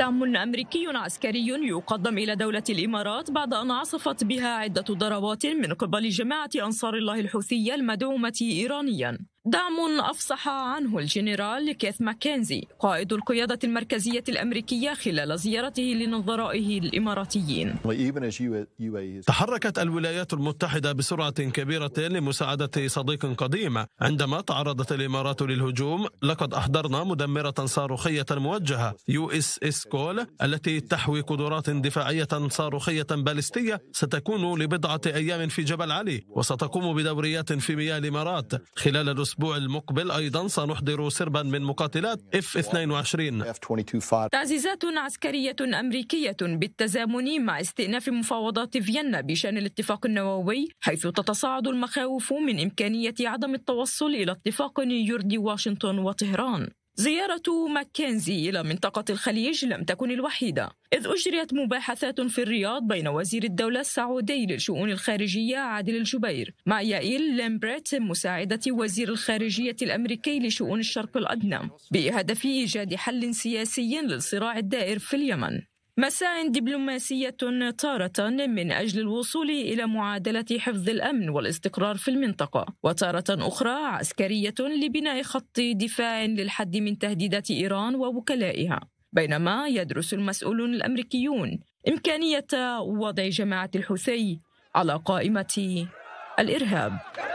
دعم أمريكي عسكري يقدم إلى دولة الإمارات بعد أن عصفت بها عدة ضربات من قبل جماعة أنصار الله الحوثية المدعومة إيرانيا دعم أفصح عنه الجنرال كيث ماكنزي قائد القيادة المركزية الأمريكية خلال زيارته لنظرائه الإماراتيين تحركت الولايات المتحدة بسرعة كبيرة لمساعدة صديق قديم عندما تعرضت الإمارات للهجوم لقد أحضرنا مدمرة صاروخية موجهة يو اس اس كول التي تحوي قدرات دفاعية صاروخية باليستية ستكون لبضعة أيام في جبل علي وستقوم بدوريات في مياه الإمارات خلال الأسبوع المقبل أيضا سنحضر سربا من مقاتلات F-22 تعزيزات عسكرية أمريكية بالتزامن مع استئناف مفاوضات فيينا بشأن الاتفاق النووي حيث تتصاعد المخاوف من إمكانية عدم التوصل إلى اتفاق يرضي واشنطن وطهران زيارة ماكنزي إلى منطقة الخليج لم تكن الوحيدة إذ أجريت مباحثات في الرياض بين وزير الدولة السعودي للشؤون الخارجية عادل الجبير مع يائيل لامبريت مساعدة وزير الخارجية الأمريكي لشؤون الشرق الأدنى بهدف إيجاد حل سياسي للصراع الدائر في اليمن مساع دبلوماسية تارة من أجل الوصول إلى معادلة حفظ الأمن والاستقرار في المنطقة وتارة أخرى عسكرية لبناء خط دفاع للحد من تهديدات إيران ووكلائها بينما يدرس المسؤولون الأمريكيون إمكانية وضع جماعة الحوثي على قائمة الإرهاب